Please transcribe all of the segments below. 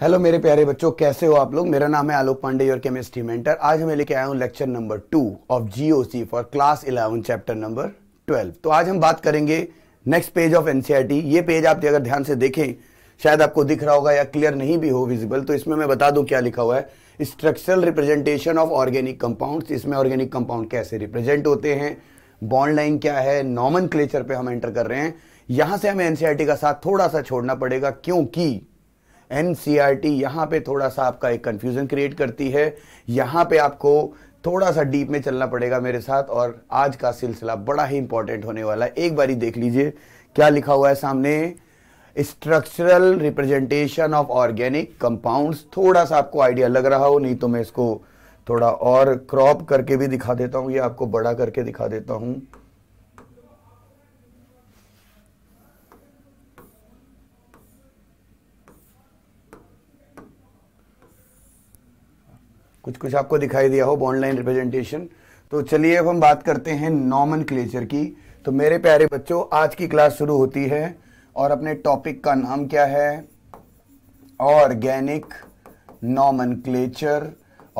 Hello मेरे प्यारे बच्चों कैसे हो आप लोग मेरा नाम है आलोक पांडे और केमिस्ट्री मेंटर आज मैं लेके आया हूँ lecture number two of GOC for class eleven chapter number twelve तो आज हम बात करेंगे नेक्स्ट पेज ऑफ एनसीईआरटी ये पेज आप अगर ध्यान से देखें शायद आपको दिख रहा होगा या क्लियर नहीं भी हो विजिबल तो इसमें मैं बता दूं क्या लिखा हुआ है structural representation of organic compounds इसमें ऑर्गेनिक कंपाउंड कैसे रिप्रेजेंट होते हैं बॉन्ड लाइन क्या है नॉमन पे हम एंटर कर रहे हैं यहां से हमें एनसीईआरटी e का साथ थोड़ा सा छोड़ना पड़ेगा क्योंकि एन सी आर टी यहाँ पर थोड़ा सा आपका एक कन्फ्यूज़न क्रिएट करती है यहाँ पर आपको थोड़ा सा डीप में चलना पड़ेगा मेरे साथ और आज का सिलसिला बड़ा ही इंपॉर्टेंट होने वाला है एक बारी देख लीजिए क्या लिखा हुआ है सामने structural representation of organic compounds थोड़ा सा आपको आइडिया लग रहा हो नहीं तो मैं इसको थोड़ा और क्रॉप करके भी दिखा देता हूँ या आपको बड़ा करके दिखा देता हूँ कुछ कुछ आपको दिखाई दिया हो ऑनलाइन रिप्रेजेंटेशन तो चलिए अब हम बात करते हैं नॉमन क्लेचर की तो मेरे प्यारे बच्चों आज की क्लास शुरू होती है और अपने टॉपिक का नाम क्या है ऑर्गेनिक नॉमन क्लेचर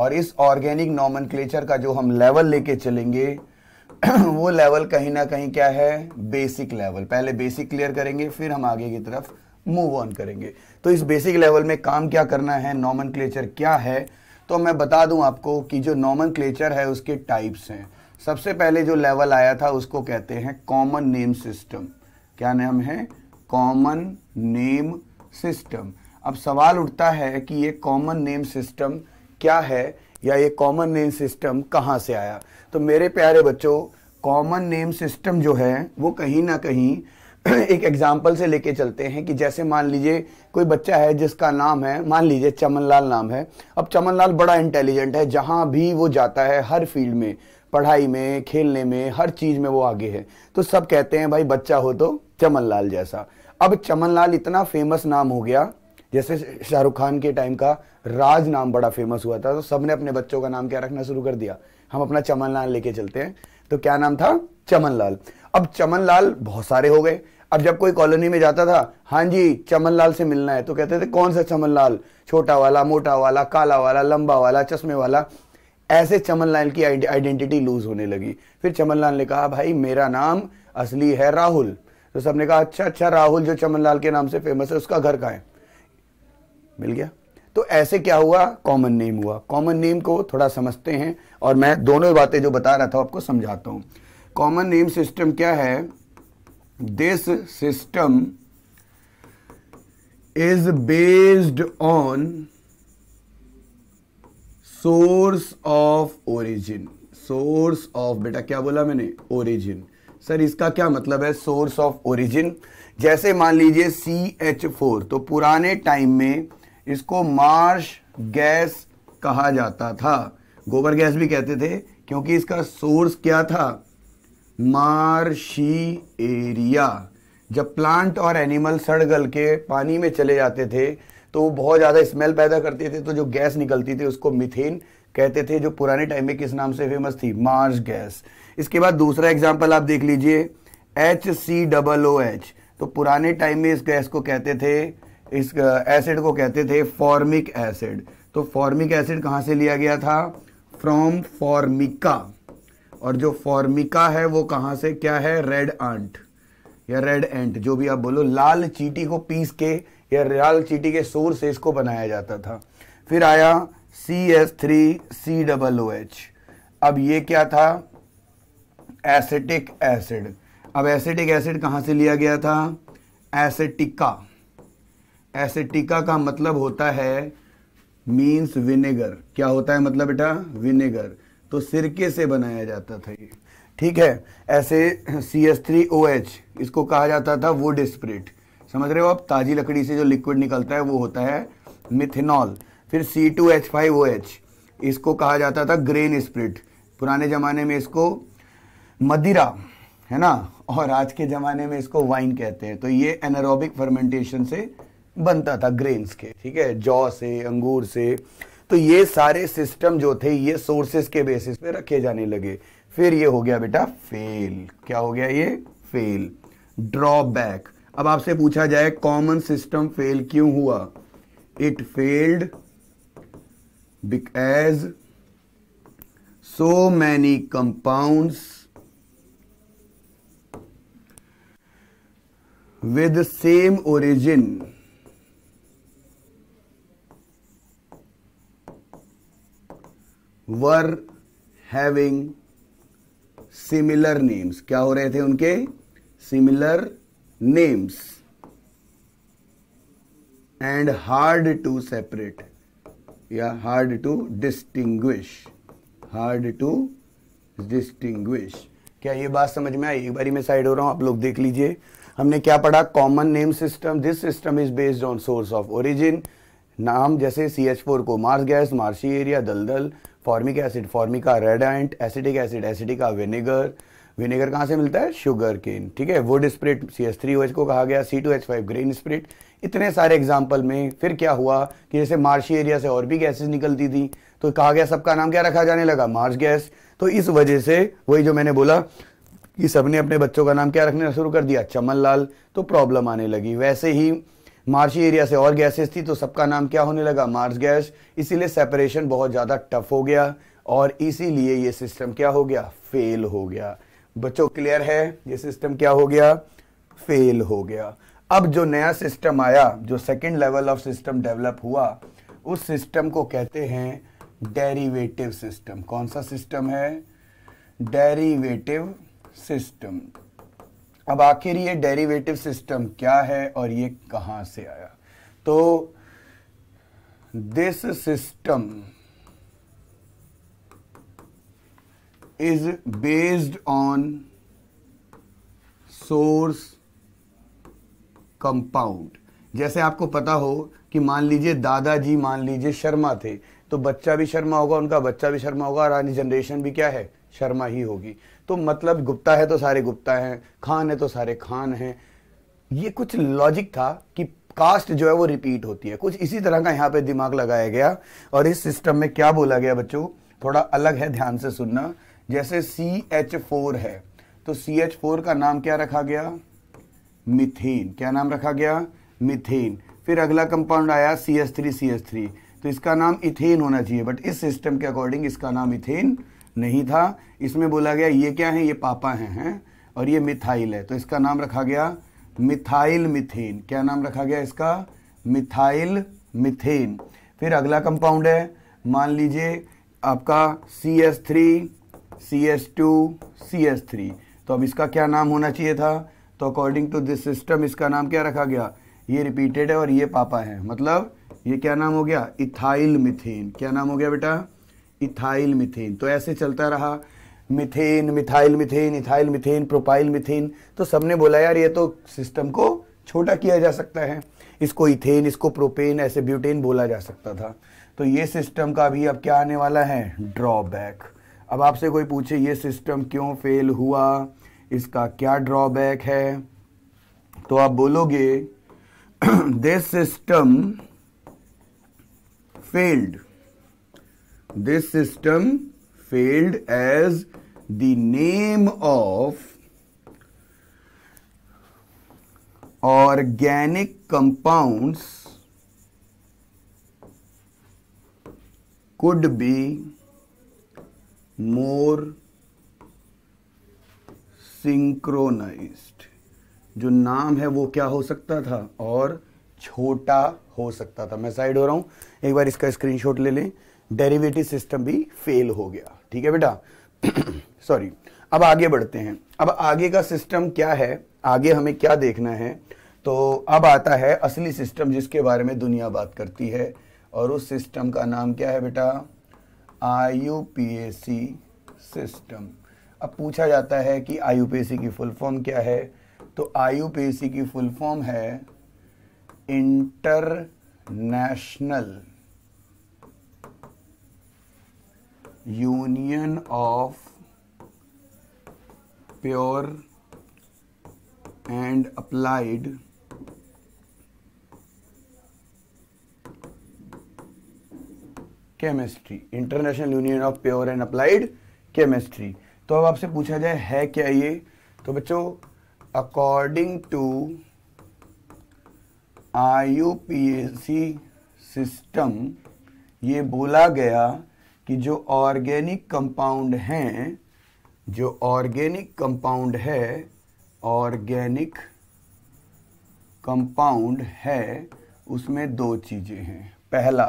और इस ऑर्गेनिक नॉमन क्लेचर का जो हम लेवल लेके चलेंगे वो लेवल कहीं ना कहीं क्या है बेसिक लेवल पहले बेसिक क्लियर करेंगे फिर हम आगे की तरफ मूव ऑन करेंगे तो इस बेसिक लेवल में काम क्या करना है नॉमन क्लेचर क्या है तो मैं बता दूं आपको कि जो नॉमन है उसके टाइप्स हैं सबसे पहले जो लेवल आया था उसको कहते हैं कॉमन नेम सिस्टम क्या नाम है कॉमन नेम सिस्टम अब सवाल उठता है कि ये कॉमन नेम सिस्टम क्या है या ये कॉमन नेम सिस्टम कहाँ से आया तो मेरे प्यारे बच्चों कॉमन नेम सिस्टम जो है वो कहीं ना कहीं एक एग्जाम्पल से लेके चलते हैं कि जैसे मान लीजिए कोई बच्चा है जिसका नाम है मान लीजिए चमनलाल नाम है अब चमनलाल बड़ा इंटेलिजेंट है जहां भी वो जाता है हर फील्ड में पढ़ाई में खेलने में हर चीज़ में वो आगे है तो सब कहते हैं भाई बच्चा हो तो चमनलाल जैसा अब चमनलाल इतना फेमस नाम हो गया जैसे शाहरुख खान के टाइम का राज नाम बड़ा फेमस हुआ था तो सब ने अपने बच्चों का नाम क्या रखना शुरू कर दिया हम अपना चमनलाल लेके चलते हैं तो क्या नाम था चमनलाल अब लाल बहुत सारे हो गए अब जब कोई कॉलोनी में जाता था हाँ जी चमन लाल से मिलना है तो कहते थे कौन सा चमन लाल छोटा वाला मोटा वाला काला वाला लंबा वाला चश्मे वाला ऐसे चमन लाल की आइडेंटिटी लूज होने लगी फिर चमन लाल ने कहा भाई मेरा नाम असली है राहुल तो सबने कहा अच्छा अच्छा राहुल जो चमन लाल के नाम से फेमस है उसका घर कहा है मिल गया तो ऐसे क्या हुआ कॉमन नेम हुआ कॉमन नेम को थोड़ा समझते हैं और मैं दोनों बातें जो बता रहा था आपको समझाता हूं कॉमन नेम सिस्टम क्या है this system is based on source of origin source of बेटा क्या बोला मैंने ओरिजिन सर इसका क्या मतलब है सोर्स ऑफ ओरिजिन जैसे मान लीजिए सी एच फोर तो पुराने टाइम में इसको मार्श गैस कहा जाता था गोबर गैस भी कहते थे क्योंकि इसका सोर्स क्या था मार्शी एरिया जब प्लांट और एनिमल सड़ गल के पानी में चले जाते थे तो वो बहुत ज़्यादा स्मेल पैदा करते थे तो जो गैस निकलती थी उसको मिथेन कहते थे जो पुराने टाइम में किस नाम से फेमस थी मार्स गैस इसके बाद दूसरा एग्जाम्पल आप देख लीजिए H C double O H तो पुराने टाइम में इस गैस को कहते थे इस एसिड को कहते थे फॉर्मिक एसिड तो फॉर्मिक एसिड कहाँ से लिया गया था फ्रॉम फॉर्मिका और जो फॉर्मिका है वो कहां से क्या है रेड आंट या रेड एंट जो भी आप बोलो लाल चीटी को पीस के या लाल चीटी के सोर से इसको बनाया जाता था फिर आया C S three C double O H अब ये क्या था एसिटिक एसिड अब एसिटिक एसिड कहां से लिया गया था एसेटिका एसेटिका का मतलब होता है मीन्स विनेगर क्या होता है मतलब बेटा विनेगर तो सिरके से बनाया जाता था ये ठीक है ऐसे C S three O H इसको कहा जाता था वुड स्प्रिट समझ रहे हो आप ताज़ी लकड़ी से जो लिक्विड निकलता है वो होता है मिथेनॉल फिर C two H five O H इसको कहा जाता था ग्रेन स्प्रिट पुराने ज़माने में इसको मदिरा है ना और आज के ज़माने में इसको वाइन कहते हैं तो ये एनारोबिक फर्मेंटेशन से बनता था ग्रेन्स के ठीक है जौ से अंगूर से तो ये सारे सिस्टम जो थे ये सोर्सेस के बेसिस पे रखे जाने लगे फिर ये हो गया बेटा फेल क्या हो गया ये फेल ड्रॉबैक अब आपसे पूछा जाए कॉमन सिस्टम फेल क्यों हुआ it failed as so many compound with same origin were having similar names क्या हो रहे थे उनके similar names and hard to separate या hard to distinguish hard to distinguish क्या ये बात समझ में आई एक बारी मैं साइड हो रहा हूं आप लोग देख लीजिए हमने क्या पढ़ा common name system this system is based on source of origin नाम जैसे सी एच फोर को मार्स गैस मार्शी एरिया दलदल फॉर्मिक एसिड फॉर्मिक का red ant acidic acid acidic का विनेगर विनेगर कहाँ से मिलता है शुगर केन ठीक है wood spirit C S three को कहा गया C two H five green spirit इतने सारे एग्जाम्पल में फिर क्या हुआ कि जैसे मार्शी एरिया से और भी गैसेज निकलती थी तो कहा गया सबका नाम क्या रखा जाने लगा मार्स गैस तो इस वजह से वही जो मैंने बोला कि सबने अपने बच्चों का नाम क्या रखना शुरू कर दिया चमन लाल तो प्रॉब्लम आने लगी वैसे ही मार्शी एरिया से और गैसेस थी तो सबका नाम क्या होने लगा मार्स गैस इसीलिए सेपरेशन बहुत ज़्यादा टफ हो गया और इसीलिए ये सिस्टम क्या हो गया फेल हो गया बच्चों क्लियर है ये सिस्टम क्या हो गया फेल हो गया अब जो नया सिस्टम आया जो second level of system develop हुआ उस सिस्टम को कहते हैं डेरिवेटिव सिस्टम कौन सा सिस्टम है डेरिवेटिव सिस्टम अब आखिर ये डेरिवेटिव सिस्टम क्या है और ये कहां से आया तो this system is based on source compound जैसे आपको पता हो कि मान लीजिए दादाजी मान लीजिए शर्मा थे तो बच्चा भी शर्मा होगा उनका बच्चा भी शर्मा होगा और आने जनरेशन भी क्या है शर्मा ही होगी तो मतलब गुप्ता है तो सारे गुप्ता हैं खान है तो सारे खान हैं ये कुछ लॉजिक था कि कास्ट जो है वो रिपीट होती है कुछ इसी तरह का यहाँ पे दिमाग लगाया गया और इस सिस्टम में क्या बोला गया बच्चों थोड़ा अलग है ध्यान से सुनना जैसे सी एच फोर है तो सी एच फोर का नाम क्या रखा गया मिथेन क्या नाम रखा गया मिथेन फिर अगला कंपाउंड आया C S three C S three तो इसका नाम इथेन होना चाहिए बट इस सिस्टम के अकॉर्डिंग इसका नाम इथेन नहीं था इसमें बोला गया ये क्या है ये पापा हैं हैं और ये मिथाइल है तो इसका नाम रखा गया मिथाइल मिथेन क्या नाम रखा गया इसका मिथाइल मिथेन फिर अगला कंपाउंड है मान लीजिए आपका C S three C S two C S three तो अब इसका क्या नाम होना चाहिए था तो अकॉर्डिंग टू दिस सिस्टम इसका नाम क्या रखा गया ये रिपीटेड है और ये पापा है मतलब ये क्या नाम हो गया इथाइल मिथेन क्या नाम हो गया बेटा इथाइल मिथेन तो ऐसे चलता रहा methane methyl methane ethyl methane propyl methane तो सबने बोला यार ये तो सिस्टम को छोटा किया जा सकता है इसको इथेन इसको प्रोपेन ऐसे ब्यूटेन बोला जा सकता था तो ये सिस्टम का भी अब क्या आने वाला है ड्रॉबैक अब आपसे कोई पूछे ये सिस्टम क्यों फेल हुआ इसका क्या ड्रॉबैक है तो आप बोलोगे this system failed this system failed as the name of organic compounds could be more synchronised जो नाम है वो क्या हो सकता था और छोटा हो सकता था मैं साइड हो रहा हूं एक बार इसका स्क्रीनशॉट ले लें डेरिवेटिव सिस्टम भी फेल हो गया ठीक है बेटा सॉरी अब आगे बढ़ते हैं अब आगे का सिस्टम क्या है आगे हमें क्या देखना है तो अब आता है असली सिस्टम जिसके बारे में दुनिया बात करती है और उस सिस्टम का नाम क्या है बेटा आई सिस्टम अब पूछा जाता है कि आई की फुल फॉर्म क्या है तो आई की फुल फॉर्म है International Union of Pure and Applied Chemistry International Union of Pure and Applied Chemistry तो अब आपसे पूछा जाए है क्या ये तो बच्चों अकॉर्डिंग टू आई सिस्टम ये बोला गया कि जो ऑर्गेनिक कंपाउंड हैं जो ऑर्गेनिक कंपाउंड है ऑर्गेनिक कंपाउंड है उसमें दो चीज़ें हैं पहला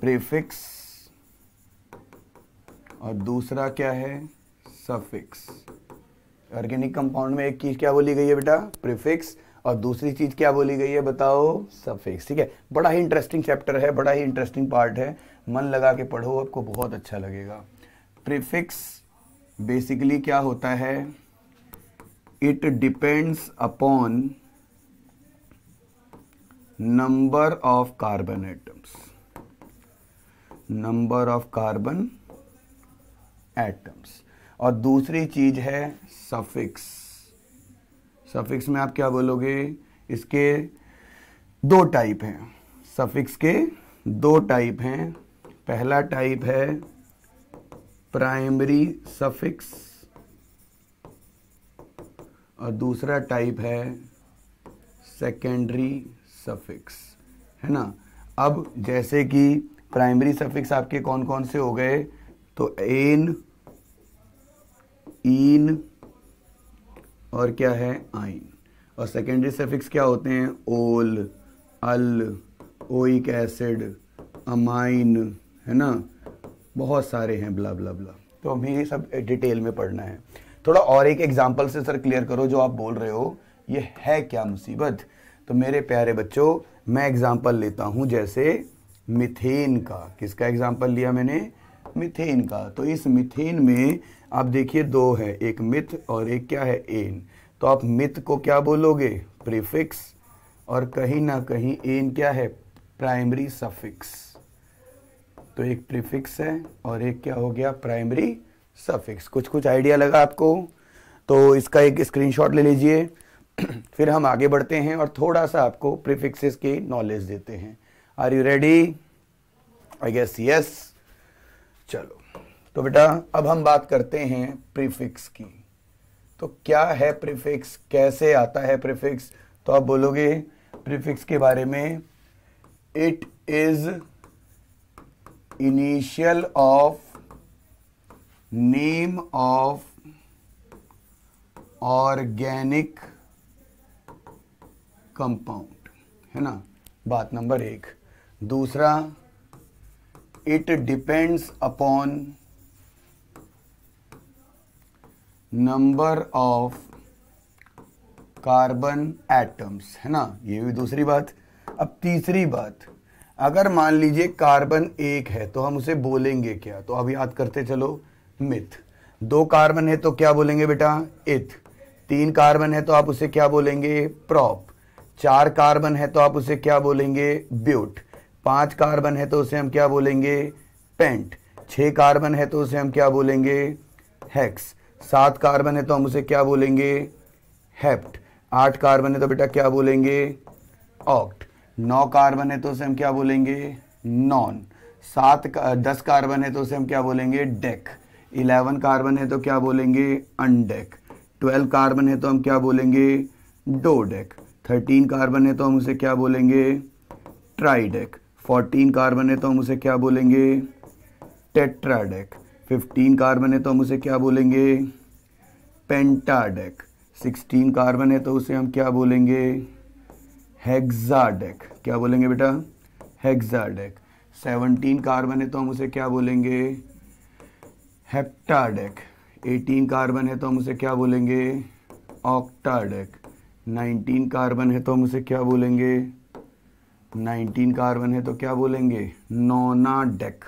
प्रीफिक्स और दूसरा क्या है सफिक्स ऑर्गेनिक कंपाउंड में एक चीज़ क्या बोली गई है बेटा प्रीफिक्स और दूसरी चीज़ क्या बोली गई है बताओ सफिक्स ठीक है बड़ा ही इंटरेस्टिंग चैप्टर है बड़ा ही इंटरेस्टिंग पार्ट है मन लगा के पढ़ो आपको बहुत अच्छा लगेगा प्रीफिक्स बेसिकली क्या होता है it depends upon number of carbon atoms number of carbon atoms और दूसरी चीज है सफिक्स सफिक्स में आप क्या बोलोगे इसके दो टाइप हैं सफिक्स के दो टाइप हैं पहला टाइप है प्राइमरी सफिक्स और दूसरा टाइप है सेकेंडरी सफिक्स है ना अब जैसे कि प्राइमरी सफिक्स आपके कौन कौन से हो गए तो एन ईन और क्या है आइन और सेकेंडरी सफिक्स क्या होते हैं ओल अल ओइक एसिड अमाइन है ना बहुत सारे हैं ब्ला ब्ला ब्ला तो हमें ये सब डिटेल में पढ़ना है थोड़ा और एक एग्जाम्पल से सर क्लियर करो जो आप बोल रहे हो ये है क्या मुसीबत तो मेरे प्यारे बच्चों मैं एग्जाम्पल लेता हूँ जैसे मिथेन का किसका एग्जाम्पल लिया मैंने मिथेन का तो इस मिथेन में आप देखिए दो है एक मिथ और एक क्या है एन तो आप मिथ को क्या बोलोगे प्रीफिक्स और कहीं ना कहीं एन क्या है प्राइमरी सफिक्स तो एक प्रीफिक्स है और एक क्या हो गया प्राइमरी सफिक्स कुछ कुछ आइडिया लगा आपको तो इसका एक स्क्रीनशॉट ले लीजिए फिर हम आगे बढ़ते हैं और थोड़ा सा आपको प्रीफिक्सेस की नॉलेज देते हैं are you ready I guess yes चलो तो बेटा अब हम बात करते हैं प्रीफिक्स की तो क्या है प्रीफिक्स कैसे आता है प्रीफिक्स तो आप बोलोगे प्रीफिक्स के बारे में it is initial of name of organic compound है ना बात नंबर एक दूसरा it depends upon number of carbon atoms है ना ये भी दूसरी बात अब तीसरी बात अगर मान लीजिए कार्बन एक है तो हम उसे बोलेंगे क्या तो अब याद करते चलो मिथ दो कार्बन है तो क्या बोलेंगे बेटा इथ तीन कार्बन है तो आप उसे क्या बोलेंगे प्रॉप चार कार्बन है तो आप उसे क्या बोलेंगे ब्यूट पांच कार्बन है तो उसे हम क्या बोलेंगे पेंट छह कार्बन है तो उसे हम क्या बोलेंगे हेक्स सात कार्बन है तो हम उसे क्या बोलेंगे हेप्ट आठ कार्बन है तो बेटा क्या बोलेंगे ऑक्ट नौ कार्बन है तो उसे हम क्या बोलेंगे नॉन सात दस कार्बन है तो उसे हम क्या बोलेंगे डेक इलेवन कार्बन है तो क्या बोलेंगे अनडेक ट्वेल्व कार्बन है तो हम क्या बोलेंगे डोडेक थर्टीन कार्बन है तो हम उसे क्या बोलेंगे ट्राइडेक फोर्टीन कार्बन है तो हम उसे क्या बोलेंगे टेट्राडेक फिफ्टीन कार्बन है तो हम उसे क्या बोलेंगे पेंटाडेक सिक्सटीन कार्बन है तो उसे हम क्या बोलेंगे हेक्साडेक क्या बोलेंगे बेटा हेक्साडेक 17 कार्बन है तो हम उसे क्या बोलेंगे हेक्टाडेक 18 कार्बन है तो हम उसे क्या बोलेंगे ऑक्टाडेक 19 कार्बन है तो हम उसे क्या बोलेंगे 19 कार्बन है तो क्या बोलेंगे नोना डेक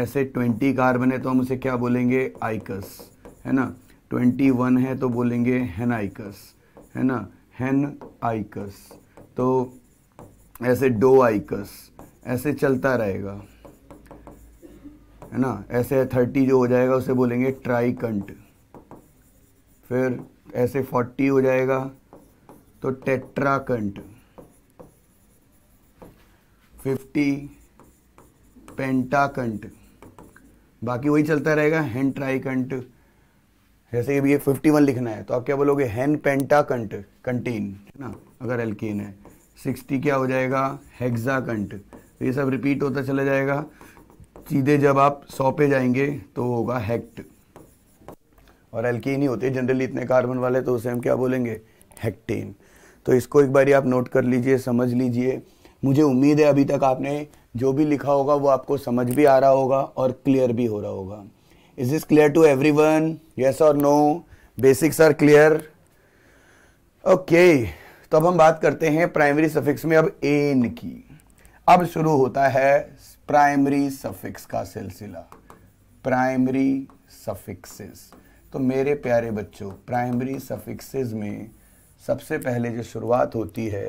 ऐसे 20 कार्बन है तो हम उसे क्या बोलेंगे आइकस है ना 21 है तो बोलेंगे हेनाइकस है ना हेन आइकस तो ऐसे डो आइकस ऐसे चलता रहेगा है ना ऐसे थर्टी जो हो जाएगा उसे बोलेंगे कंट फिर ऐसे फोर्टी हो जाएगा तो टेट्राकंट फिफ्टी पेंटाकंट बाकी वही चलता रहेगा ट्राई कंट जैसे ये फिफ्टी वन लिखना है तो आप क्या बोलोगे हैन पेंटाकंट कंटीन है ना अगर एल्किन है सिक्सटी क्या हो जाएगा हेक्साकंट ये सब रिपीट होता चला जाएगा सीधे जब आप सौ पे जाएंगे तो होगा हेक्ट और एल्केन ही होते जनरली इतने कार्बन वाले तो उसे हम क्या बोलेंगे हेक्टेन तो इसको एक बार आप नोट कर लीजिए समझ लीजिए मुझे उम्मीद है अभी तक आपने जो भी लिखा होगा वो आपको समझ भी आ रहा होगा और क्लियर भी हो रहा होगा is this clear to everyone yes और no basics are clear okay तो अब हम बात करते हैं प्राइमरी सफिक्स में अब एन की अब शुरू होता है प्राइमरी सफिक्स का सिलसिला प्राइमरी सफिक्सेस तो मेरे प्यारे बच्चों प्राइमरी सफिक्सेस में सबसे पहले जो शुरुआत होती है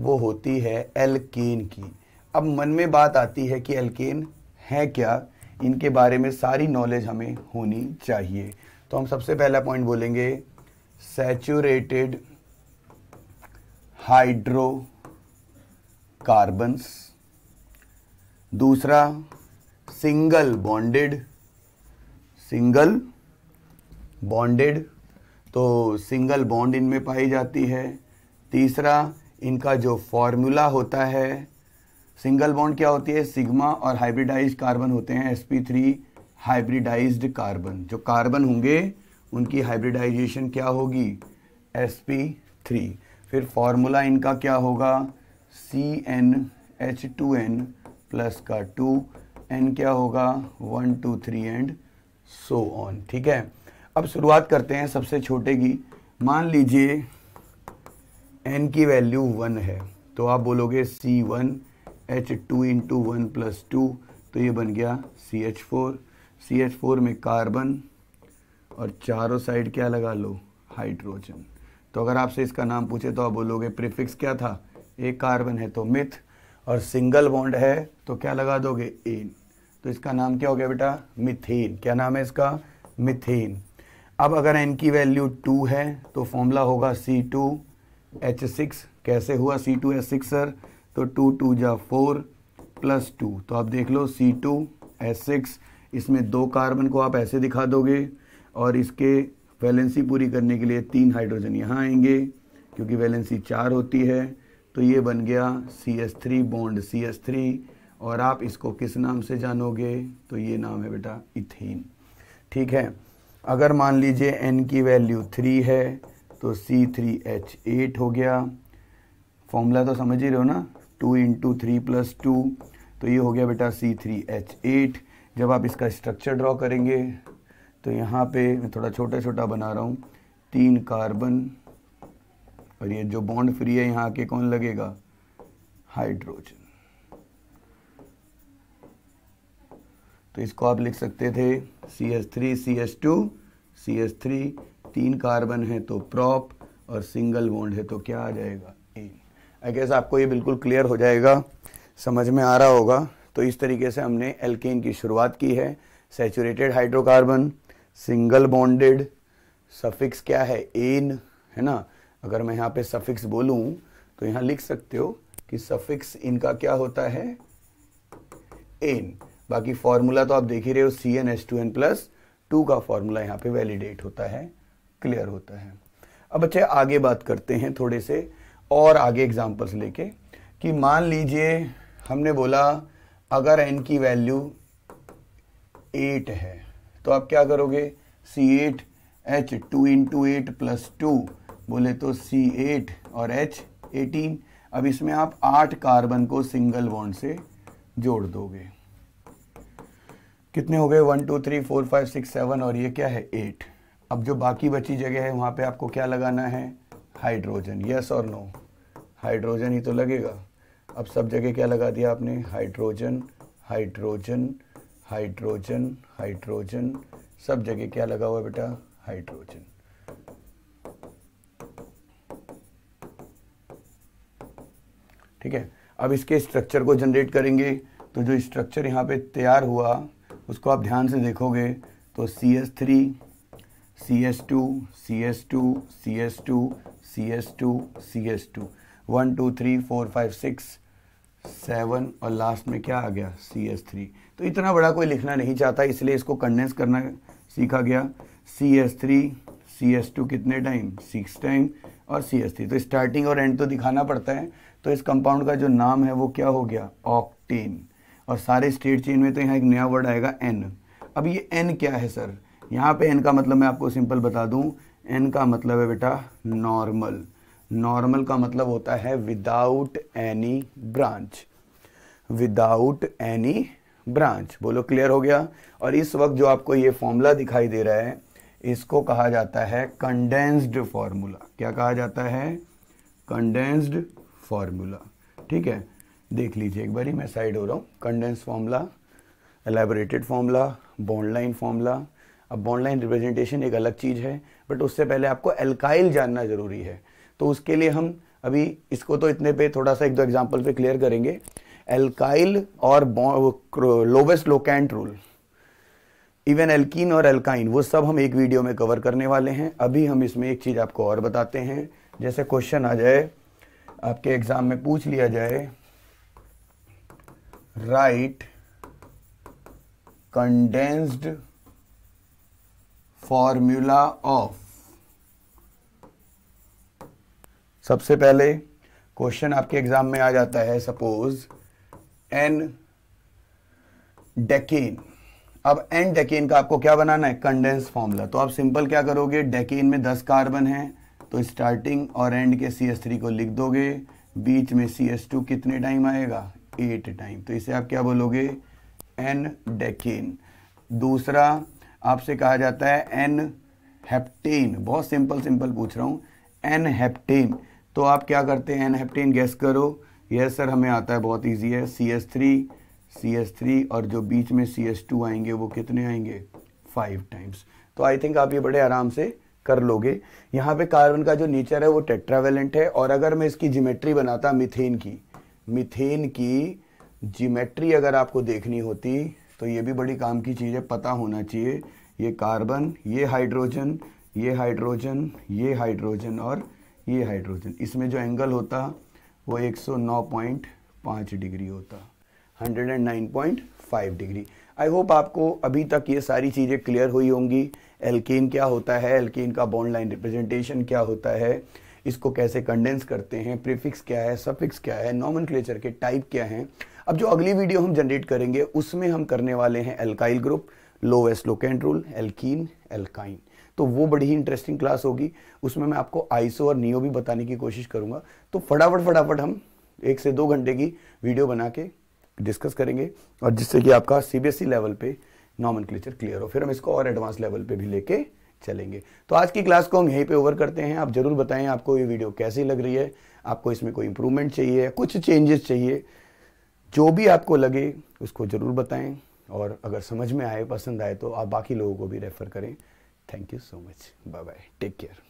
वो होती है एल्केन की अब मन में बात आती है कि एल्केन है क्या इनके बारे में सारी नॉलेज हमें होनी चाहिए तो हम सबसे पहला पॉइंट बोलेंगे सैचुरेटेड हाइड्रोकार्बन्स दूसरा सिंगल बॉन्डेड सिंगल बॉन्डेड तो सिंगल बॉन्ड इनमें पाई जाती है तीसरा इनका जो फॉर्मूला होता है सिंगल बॉन्ड क्या होती है सिग्मा और हाइब्रिडाइज्ड कार्बन होते हैं sp3 थ्री हाइब्रिडाइज्ड कार्बन जो कार्बन होंगे उनकी हाइब्रिडाइजेशन क्या होगी एस पी थ्री फिर फॉर्मूला इनका क्या होगा C N H two N plus का टू एन क्या होगा one two three and so on ठीक है अब शुरुआत करते हैं सबसे छोटे की मान लीजिए एन की वैल्यू वन है तो आप बोलोगे C one H two into one plus two तो ये बन गया C H four C H four में कार्बन और चारों साइड क्या लगा लो हाइड्रोजन तो अगर आपसे इसका नाम पूछे तो आप बोलोगे प्रीफिक्स क्या था एक कार्बन है तो मिथ और सिंगल बॉन्ड है तो क्या लगा दोगे एन तो इसका नाम क्या हो गया बेटा मिथेन क्या नाम है इसका मिथेन अब अगर एन की वैल्यू टू है तो फॉर्मूला होगा सी टू एच सिक्स कैसे हुआ C two H six sir तो टू टू जा फोर प्लस टू तो आप देख लो सी टू एच सिक्स इसमें दो कार्बन को आप ऐसे दिखा दोगे और इसके वैलेंसी पूरी करने के लिए तीन हाइड्रोजन यहाँ आएंगे क्योंकि वैलेंसी चार होती है तो ये बन गया C S three bond C S three और आप इसको किस नाम से जानोगे तो ये नाम है बेटा इथीन ठीक है अगर मान लीजिए एन की वैल्यू थ्री है तो सी थ्री एच एट हो गया फॉर्मूला तो समझ ही रहे हो ना two into three plus two तो ये हो गया बेटा सी थ्री एच एट जब आप इसका स्ट्रक्चर ड्रॉ करेंगे तो यहाँ पे मैं थोड़ा छोटा छोटा बना रहा हूँ तीन कार्बन और ये जो बॉन्ड फ्री है यहाँ के कौन लगेगा हाइड्रोजन तो इसको आप लिख सकते थे C S three C S two C S three तीन कार्बन है तो प्रॉप और सिंगल बॉन्ड है तो क्या आ जाएगा एन आई गेस आपको ये बिल्कुल क्लियर हो जाएगा समझ में आ रहा होगा तो इस तरीके से हमने एल्केन की शुरुआत की है saturated hydrocarbon single bonded suffix क्या है एन है ना अगर मैं यहाँ पे सफिक्स बोलूं तो यहां लिख सकते हो कि सफिक्स इनका क्या होता है एन बाकी फॉर्मूला तो आप देख ही रहे हो C N S two N plus two का फॉर्मूला यहाँ पे वैलिडेट होता है क्लियर होता है अब अच्छे आगे बात करते हैं थोड़े से और आगे एग्जाम्पल्स लेके कि मान लीजिए हमने बोला अगर एन की वैल्यू एट है तो आप क्या करोगे C eight H two into eight plus two बोले तो सी एट और एच एटीन अब इसमें आप आठ कार्बन को सिंगल बॉन्ड से जोड़ दोगे कितने हो गए one two three four five six seven और ये क्या है एट अब जो बाकी बची जगह है वहां पे आपको क्या लगाना है हाइड्रोजन यस और नो हाइड्रोजन ही तो लगेगा अब सब जगह क्या लगा दिया आपने हाइड्रोजन हाइड्रोजन हाइड्रोजन हाइड्रोजन सब जगह क्या लगा हुआ है बेटा हाइड्रोजन ठीक है अब इसके स्ट्रक्चर को जनरेट करेंगे तो जो स्ट्रक्चर यहाँ पे तैयार हुआ उसको आप ध्यान से देखोगे तो C S three C S two C S two C S two C S two C S two one two three four five six seven और लास्ट में क्या आ गया सी एस थ्री तो इतना बड़ा कोई लिखना नहीं चाहता इसलिए इसको कंडेंस करना सीखा गया C S three C S two कितने टाइम सिक्स टाइम और सी एस थ्री तो स्टार्टिंग और एंड तो दिखाना पड़ता है तो इस कंपाउंड का जो नाम है वो क्या हो गया ऑक्टेन और सारे स्टेट चेन में तो यहाँ एक नया वर्ड आएगा एन अब ये एन क्या है सर यहाँ पे एन का मतलब मैं आपको सिंपल बता दूँ एन का मतलब है बेटा नॉर्मल नॉर्मल का मतलब होता है without any branch without any branch बोलो क्लियर हो गया और इस वक्त जो आपको ये फॉर्मूला दिखाई दे रहा है इसको कहा जाता है कंडेंस्ड फॉर्मूला क्या कहा जाता है कंडेंस्ड फॉर्मूला ठीक है देख लीजिए एक बार ही मैं साइड हो रहा हूँ condense formula elaborated formula bond line formula अब बॉन्डलाइन रिप्रेजेंटेशन एक अलग चीज़ है बट उससे पहले आपको एल्काइल जानना ज़रूरी है तो उसके लिए हम अभी इसको तो इतने पे थोड़ा सा एक दो एग्जाम्पल पे क्लियर करेंगे एल्काइल और lowest locant rule even alkene और एल्काइन वो सब हम एक वीडियो में कवर करने वाले हैं अभी हम इसमें एक चीज़ आपको और बताते हैं जैसे क्वेश्चन आ जाए आपके एग्जाम में पूछ लिया जाए राइट कंडेंस्ड फॉर्मूला ऑफ सबसे पहले क्वेश्चन आपके एग्जाम में आ जाता है सपोज एन डेकेन अब एन डेकेन का आपको क्या बनाना है कंडेंस फॉर्मूला तो आप सिंपल क्या करोगे डेकेन में दस कार्बन है तो स्टार्टिंग और एंड के सी एस थ्री को लिख दोगे बीच में सी एस टू कितने टाइम आएगा एट टाइम तो इसे आप क्या बोलोगे एन डेकेन दूसरा आपसे कहा जाता है एन हेप्टेन बहुत सिंपल सिंपल पूछ रहा हूँ एन हेप्टेन तो आप क्या करते हैं एनहेप्टेन गैस करो यस सर हमें आता है बहुत ईजी है C S three C S three और जो बीच में सी एस टू आएंगे वो कितने आएंगे फाइव टाइम्स तो आई थिंक आप ये बड़े आराम से कर लोगे यहाँ पे कार्बन का जो नेचर है वो टेट्रावेलेंट है और अगर मैं इसकी जीमेट्री बनाता मिथेन की मिथेन की जीमेट्री अगर आपको देखनी होती तो ये भी बड़ी काम की चीज़ है पता होना चाहिए ये कार्बन ये हाइड्रोजन ये हाइड्रोजन ये हाइड्रोजन और ये हाइड्रोजन इसमें जो एंगल होता वो 109.5 डिग्री होता 109.5 डिग्री आई होप आपको अभी तक ये सारी चीज़ें क्लियर हुई होंगी एल्केन क्या होता है एल्केन का बॉन्ड लाइन रिप्रेजेंटेशन क्या होता है इसको कैसे कंडेंस करते हैं प्रीफिक्स क्या है सफिक्स क्या है नॉमन के टाइप क्या हैं अब जो अगली वीडियो हम जनरेट करेंगे उसमें हम करने वाले हैं alkyl group lowest locant rule alkene alkyne तो वो बड़ी ही इंटरेस्टिंग क्लास होगी उसमें मैं आपको आईसो और नियो भी बताने की कोशिश करूंगा तो फटाफट फटाफट हम एक से दो घंटे की वीडियो बना के डिस्कस करेंगे और जिससे कि आपका सीबीएसई लेवल e पे नॉमन क्लियर हो फिर हम इसको और एडवांस लेवल पे भी लेके चलेंगे तो आज की क्लास को हम यहीं पे ओवर करते हैं आप जरूर बताएं आपको ये वीडियो कैसी लग रही है आपको इसमें कोई इंप्रूवमेंट चाहिए कुछ चेंजेस चाहिए जो भी आपको लगे उसको ज़रूर बताएं और अगर समझ में आए पसंद आए तो आप बाकी लोगों को भी रेफ़र करें Thank you so much. Bye bye. Take care.